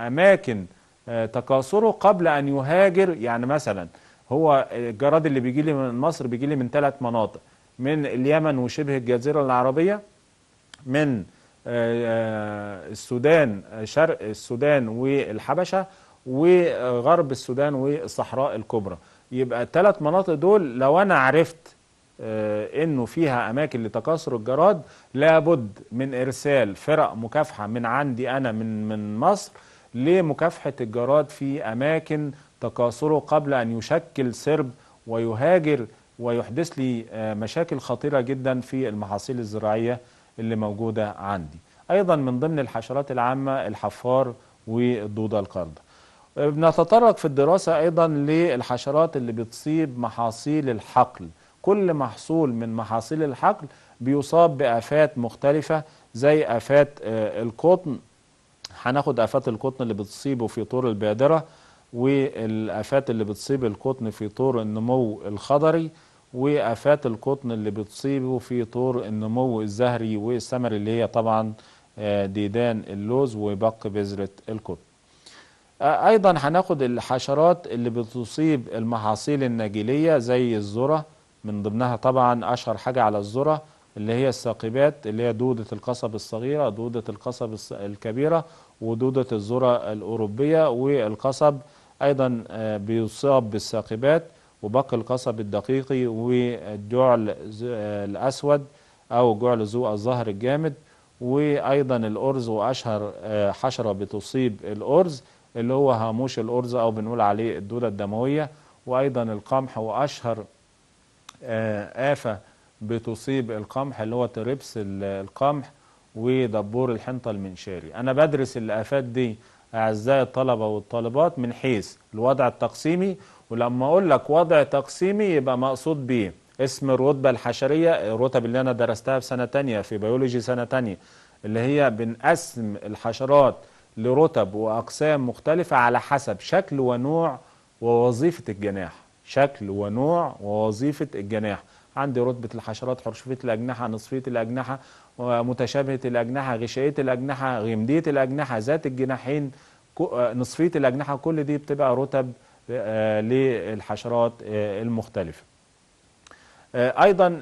أماكن آه، تكاثره قبل أن يهاجر يعني مثلا هو الجراد اللي بيجي لي من مصر بيجي لي من ثلاث مناطق من اليمن وشبه الجزيرة العربية من السودان شرق السودان والحبشة وغرب السودان والصحراء الكبرى يبقى الثلاث مناطق دول لو انا عرفت آه، انه فيها اماكن لتكاثر الجراد لابد من ارسال فرق مكافحه من عندي انا من من مصر لمكافحه الجراد في اماكن تكاثره قبل ان يشكل سرب ويهاجر ويحدث لي آه، مشاكل خطيره جدا في المحاصيل الزراعيه اللي موجوده عندي. ايضا من ضمن الحشرات العامه الحفار والدوده القرده بنتطرق في الدراسة أيضا للحشرات اللي بتصيب محاصيل الحقل كل محصول من محاصيل الحقل بيصاب بآفات مختلفة زي آفات آه، القطن هناخد آفات القطن اللي بتصيبه في طور البادرة والآفات اللي بتصيب القطن في طور النمو الخضري وآفات القطن اللي بتصيبه في طور النمو الزهري والثمري اللي هي طبعا آه، ديدان اللوز وبق بذرة القطن ايضا هناخد الحشرات اللي بتصيب المحاصيل النجيليه زي الذره من ضمنها طبعا اشهر حاجه على الذره اللي هي الساقبات اللي هي دوده القصب الصغيره دوده القصب الكبيره ودوده الذره الاوروبيه والقصب ايضا آه، بيصاب بالساقبات وبقى القصب الدقيقي والجعل آه، الاسود او جعل ذو الظهر الجامد وايضا الارز واشهر آه، حشره بتصيب الارز اللي هو هاموش الأرز أو بنقول عليه الدودة الدموية وأيضا القمح وأشهر آه، آفة بتصيب القمح اللي هو تربس القمح ودبور الحنطة المنشاري أنا بدرس الآفات دي أعزائي الطلبة والطالبات من حيث الوضع التقسيمي ولما أقول لك وضع تقسيمي يبقى مقصود بيه اسم الرتبة الحشرية الرتب اللي أنا درستها في سنة تانية في بيولوجي سنة تانية اللي هي بنقسم الحشرات لرتب وأقسام مختلفة على حسب شكل ونوع ووظيفة الجناح شكل ونوع ووظيفة الجناح عندي رتبة الحشرات حرشفية الأجنحة نصفية الأجنحة متشابهة الأجنحة غشائية الأجنحة غمدية الأجنحة ذات الجناحين آه، نصفية الأجنحة كل دي بتبقى رتب آه، للحشرات آه، المختلفة أيضا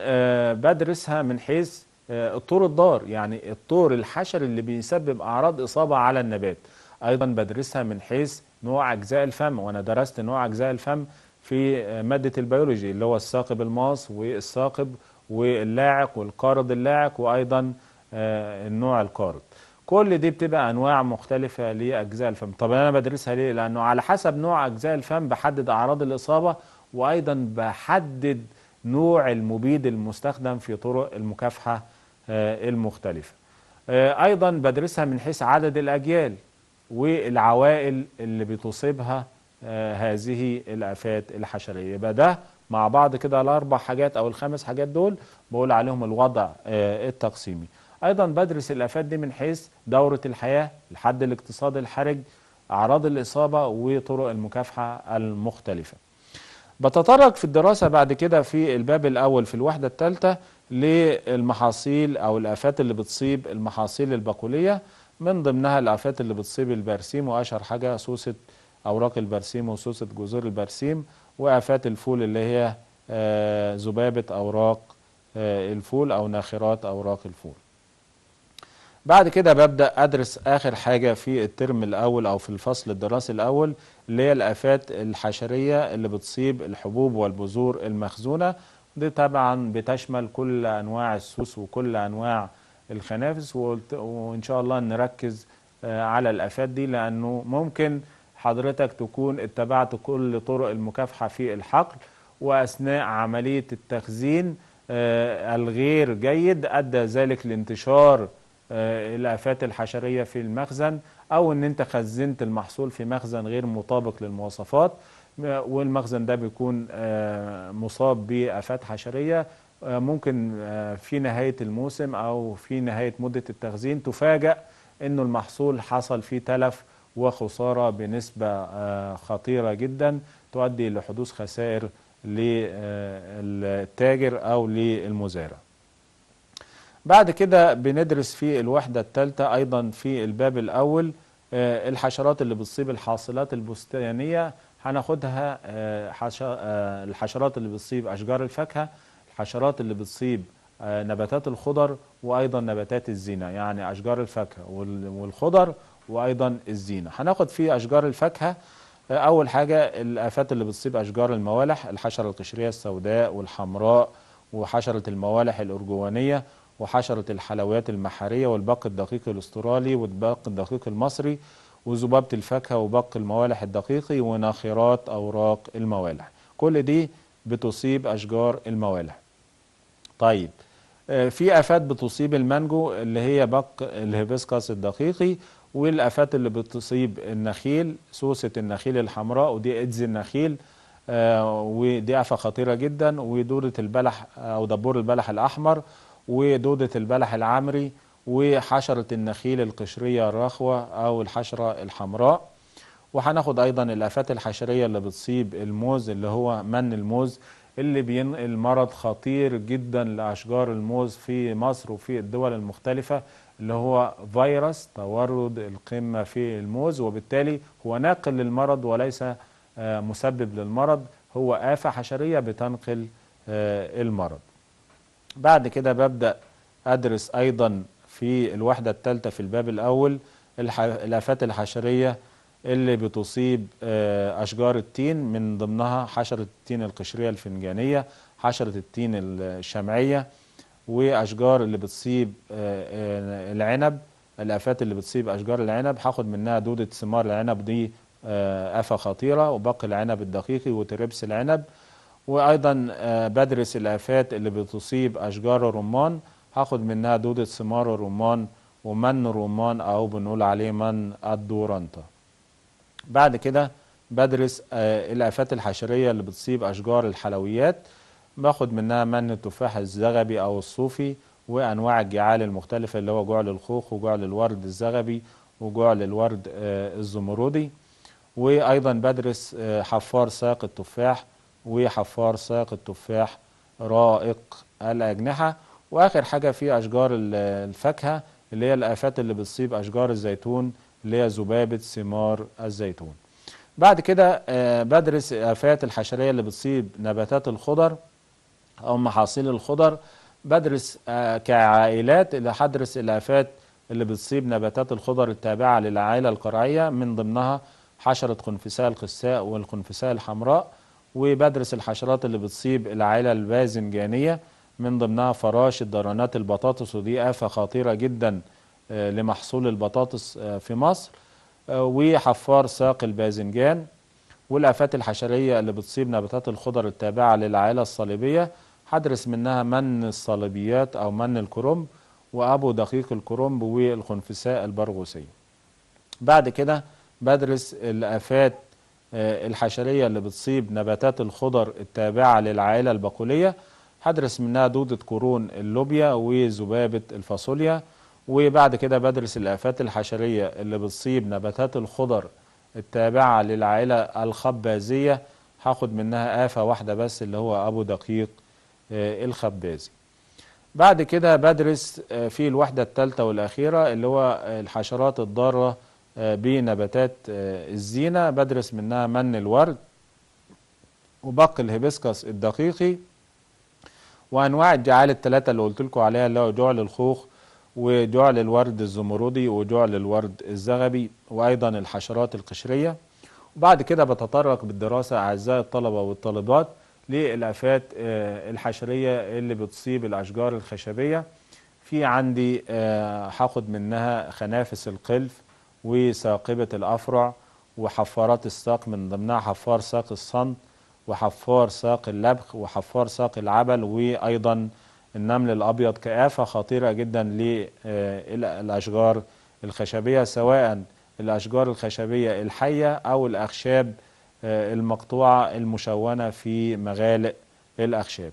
بدرسها من حيث الطور آه، الضار يعني الطور الحشر اللي بيسبب أعراض إصابة على النبات أيضا بدرسها من حيث نوع أجزاء الفم وأنا درست نوع أجزاء الفم في آه، مادة البيولوجي اللي هو الثاقب الماص والثاقب واللاعق والقارض اللاعق وأيضا آه، النوع القارض كل دي بتبقى أنواع مختلفة لأجزاء الفم طب أنا بدرسها ليه؟ لأنه على حسب نوع أجزاء الفم بحدد أعراض الإصابة وأيضا بحدد نوع المبيد المستخدم في طرق المكافحة آه، المختلفة آه، أيضا بدرسها من حيث عدد الأجيال والعوائل اللي بتصيبها آه، هذه الآفات الحشرية يبقى ده مع بعض كده الأربع حاجات أو الخمس حاجات دول بقول عليهم الوضع التقسيمي أيضا بدرس الآفات دي من حيث دورة الحياة الحد الاقتصادي الحرج أعراض الإصابة وطرق المكافحة المختلفة بتطرق في الدراسة بعد كده في الباب الأول في الوحدة الثالثة للمحاصيل أو الآفات اللي بتصيب المحاصيل البقولية من ضمنها الآفات اللي بتصيب البرسيم وأشهر حاجة سوسة أوراق البرسيم وسوسة جذور البرسيم وآفات الفول اللي هي آه، ذبابة أوراق آه، الفول أو ناخرات أوراق الفول بعد كده ببدأ أدرس آخر حاجة في الترم الأول أو في الفصل الدراسي الأول اللي هي الآفات الحشرية اللي بتصيب الحبوب والبذور المخزونة دي طبعا بتشمل كل انواع السوس وكل انواع الخنافس وان شاء الله نركز آه، على الافات دي لانه ممكن حضرتك تكون اتبعت كل طرق المكافحه في الحقل واثناء عمليه التخزين آه، الغير جيد ادى ذلك لانتشار آه، الافات الحشريه في المخزن او ان انت خزنت المحصول في مخزن غير مطابق للمواصفات والمخزن ده بيكون آه، مصاب بآفات حشرية آه، ممكن آه، في نهاية الموسم أو في نهاية مدة التخزين تفاجأ أنه المحصول حصل فيه تلف وخسارة بنسبة خطيرة جدا تؤدي لحدوث خسائر للتاجر أو للمزارع بعد كده بندرس في الوحدة الثالثة أيضا في الباب الأول الحشرات اللي بتصيب الحاصلات البستانية هناخدها آه، آه، الحشرات اللي بتصيب أشجار الفاكهة الحشرات اللي بتصيب آه، نباتات الخضر وأيضا نباتات الزينة يعني أشجار الفاكهة والخضر وأيضا الزينة هناخد في أشجار الفاكهة أول حاجة الآفات اللي بتصيب أشجار الموالح الحشرة القشرية السوداء والحمراء وحشرة الموالح الأرجوانية وحشرة الحلويات المحرية والباق الدقيق الأسترالي والباق الدقيق المصري وذبابة الفاكهة وبق الموالح الدقيقي وناخرات أوراق الموالح كل دي بتصيب أشجار الموالح طيب آه، في آفات بتصيب المانجو اللي هي بق الهيبسكاس الدقيقي والآفات اللي بتصيب النخيل سوسة النخيل الحمراء ودي إدز النخيل آه، ودي آفة خطيرة جدا ودودة البلح أو دبور البلح الأحمر ودودة البلح العمري وحشرة النخيل القشرية الرخوة أو الحشرة الحمراء وهناخد أيضا الآفات الحشرية اللي بتصيب الموز اللي هو من الموز اللي بينقل مرض خطير جدا لأشجار الموز في مصر وفي الدول المختلفة اللي هو فيروس تورد القمة في الموز وبالتالي هو ناقل للمرض وليس آه، مسبب للمرض هو آفة حشرية بتنقل آه، المرض بعد كده ببدأ أدرس أيضا في الوحدة الثالثة في الباب الأول الآفات الحشرية اللي بتصيب آه، أشجار التين من ضمنها حشرة التين القشرية الفنجانية حشرة التين الشمعية وأشجار اللي بتصيب آه، آه، العنب الآفات اللي بتصيب أشجار العنب هاخد منها دودة ثمار العنب دي آفة خطيرة وباقي العنب الدقيقي وتربس العنب وأيضا بدرس الآفات اللي بتصيب أشجار الرمان هاخد منها دودة ثمار الرمان ومن الرمان أو بنقول عليه من الدورانتا بعد كده بدرس آه الآفات الحشرية اللي بتصيب أشجار الحلويات باخد منها من التفاح الزغبي أو الصوفي وأنواع الجعال المختلفة اللي هو جعل الخوخ وجعل الورد الزغبي وجعل الورد آه الزمرودي وأيضا بدرس آه حفار ساق التفاح وحفار ساق التفاح رائق الأجنحة واخر حاجه في اشجار الفاكهه اللي هي الافات اللي بتصيب اشجار الزيتون اللي هي ذبابه ثمار الزيتون بعد كده آه، بدرس الافات الحشريه اللي بتصيب نباتات الخضر او محاصيل الخضر بدرس آه، كعائلات اللي هدرس الافات اللي بتصيب نباتات الخضر التابعه للعائله القرعيه من ضمنها حشره قنفساء الخساء والقنفساء الحمراء وبدرس الحشرات اللي بتصيب العائله الباذنجانيه من ضمنها فراشة الدرانات البطاطس ودي آفة خطيرة جدا آه، لمحصول البطاطس آه، في مصر آه، وحفار ساق الباذنجان والآفات الحشرية اللي بتصيب نباتات الخضر التابعة للعائلة الصليبية هدرس منها من الصليبيات أو من الكرنب وأبو دقيق الكرنب والخنفساء البرغوثية بعد كده بدرس الآفات الحشرية اللي بتصيب نباتات الخضر التابعة للعائلة البقولية هدرس منها دودة قرون اللوبيا وذبابة الفاصوليا وبعد كده بدرس الآفات الحشرية اللي بتصيب نباتات الخضر التابعة للعائلة الخبازية هاخد منها آفة واحدة بس اللي هو أبو دقيق آه، الخبازي بعد كده بدرس آه، في الوحدة الثالثة والأخيرة اللي هو الحشرات الضارة آه، بنباتات الزينة بدرس منها من الورد وبق الهبسكس الدقيقي وانواع الجعال الثلاثه اللي قلت لكم عليها اللي هو جعل الخوخ وجعل الورد الزمردي وجعل الورد الزغبي وايضا الحشرات القشريه وبعد كده بتطرق بالدراسه اعزائي الطلبه والطالبات للافات آه، الحشريه اللي بتصيب الاشجار الخشبيه في عندي آه، هاخد منها خنافس القلف وثاقبه الافرع وحفارات الساق من ضمنها حفار ساق الصند وحفار ساق اللبخ وحفار ساق العبل وأيضا النمل الأبيض كآفة خطيرة جدا للأشجار الخشبية سواء الأشجار الخشبية الحية أو الأخشاب آه، المقطوعة المشونة في مغالق الأخشاب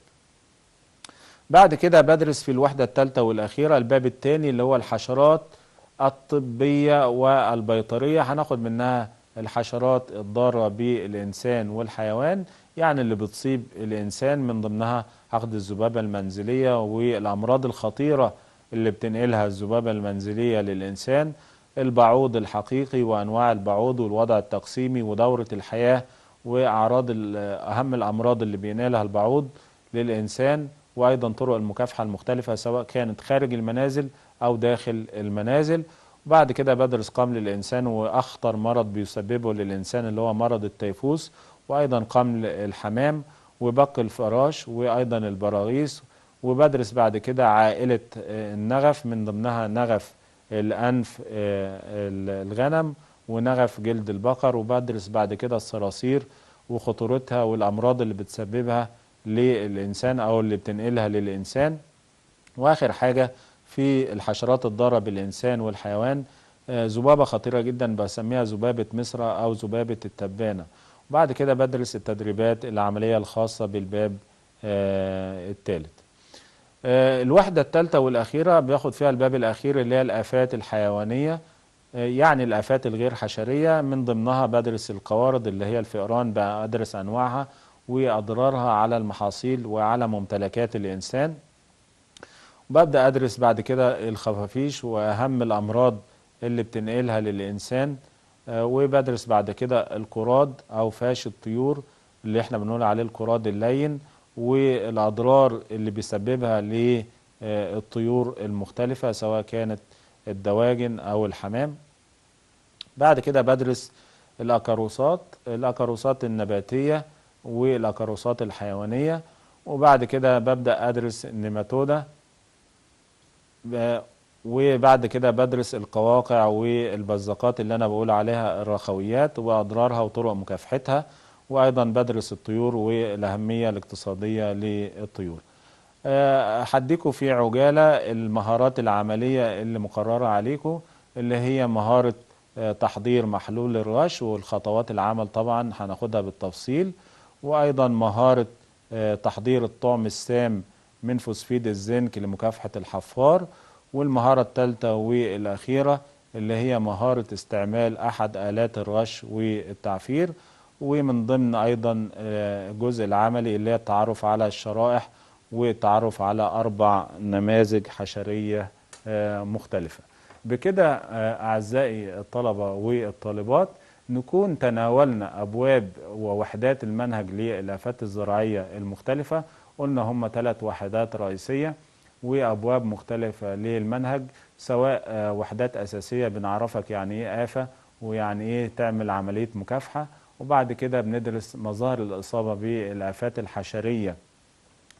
بعد كده بدرس في الوحدة الثالثة والأخيرة الباب الثاني اللي هو الحشرات الطبية والبيطرية هناخد منها الحشرات الضارة بالإنسان والحيوان يعني اللي بتصيب الإنسان من ضمنها عقد الذبابة المنزلية والأمراض الخطيرة اللي بتنقلها الذبابة المنزلية للإنسان البعوض الحقيقي وأنواع البعوض والوضع التقسيمي ودورة الحياة وأعراض أهم الأمراض اللي بينالها البعوض للإنسان وأيضا طرق المكافحة المختلفة سواء كانت خارج المنازل أو داخل المنازل وبعد كده بدرس قمل الإنسان وأخطر مرض بيسببه للإنسان اللي هو مرض التيفوس وايضا قمل الحمام وبق الفراش وايضا البراغيث وبدرس بعد كده عائله آه، النغف من ضمنها نغف الانف آه، الغنم ونغف جلد البقر وبدرس بعد كده الصراصير وخطورتها والامراض اللي بتسببها للانسان او اللي بتنقلها للانسان واخر حاجه في الحشرات الضاره بالانسان والحيوان آه، ذبابه خطيره جدا بسميها ذبابه مصر او ذبابه التبانه بعد كده بدرس التدريبات العملية الخاصة بالباب آه، الثالث آه، الوحدة الثالثة والأخيرة بياخد فيها الباب الأخير اللي هي الآفات الحيوانية آه، يعني الآفات الغير حشرية من ضمنها بدرس القوارض اللي هي الفئران بدرس أنواعها وأضرارها على المحاصيل وعلى ممتلكات الإنسان وببدأ أدرس بعد كده الخفافيش وأهم الأمراض اللي بتنقلها للإنسان آه، وبدرس بعد كده القراد او فاش الطيور اللي احنا بنقول عليه القراد اللين والاضرار اللي بيسببها للطيور المختلفه سواء كانت الدواجن او الحمام بعد كده بدرس الاكاروسات الاكاروسات النباتيه والاكاروسات الحيوانيه وبعد كده ببدا ادرس النيماتودا آه، وبعد كده بدرس القواقع والبزقات اللي أنا بقول عليها الرخويات وأضرارها وطرق مكافحتها وأيضا بدرس الطيور والأهمية الاقتصادية للطيور آه، هديكوا في عجالة المهارات العملية اللي مقررة عليكم اللي هي مهارة آه، تحضير محلول الرش والخطوات العمل طبعا هناخدها بالتفصيل وأيضا مهارة آه، تحضير الطعم السام من فوسفيد الزنك لمكافحة الحفار والمهارة الثالثة والأخيرة اللي هي مهارة استعمال أحد آلات الرش والتعفير ومن ضمن أيضا آه، جزء العملي اللي هي التعرف على الشرائح والتعرف على أربع نماذج حشرية آه، مختلفة بكده آه، أعزائي الطلبة والطالبات نكون تناولنا أبواب ووحدات المنهج للآفات الزراعية المختلفة قلنا هم ثلاث وحدات رئيسية وأبواب مختلفة للمنهج سواء آه، وحدات أساسية بنعرفك يعني إيه آفة ويعني إيه تعمل عملية مكافحة وبعد كده بندرس مظاهر الإصابة بالآفات الحشرية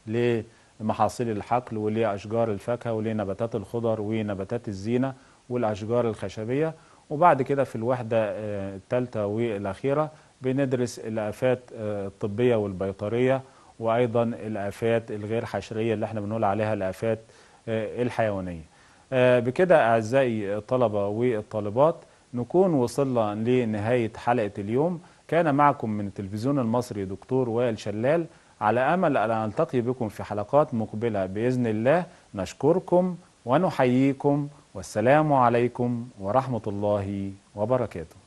لمحاصيل الحقل ولأشجار الفاكهة ولنباتات الخضر ونباتات الزينة والأشجار الخشبية وبعد كده في الوحدة آه، الثالثة والأخيرة بندرس الآفات آه، الطبية والبيطرية وايضا الافات الغير حشريه اللي احنا بنقول عليها الافات آه، الحيوانيه آه، بكده اعزائي الطلبه والطالبات نكون وصلنا لنهايه حلقه اليوم كان معكم من التلفزيون المصري دكتور وائل شلال على امل ان التقي بكم في حلقات مقبله باذن الله نشكركم ونحييكم والسلام عليكم ورحمه الله وبركاته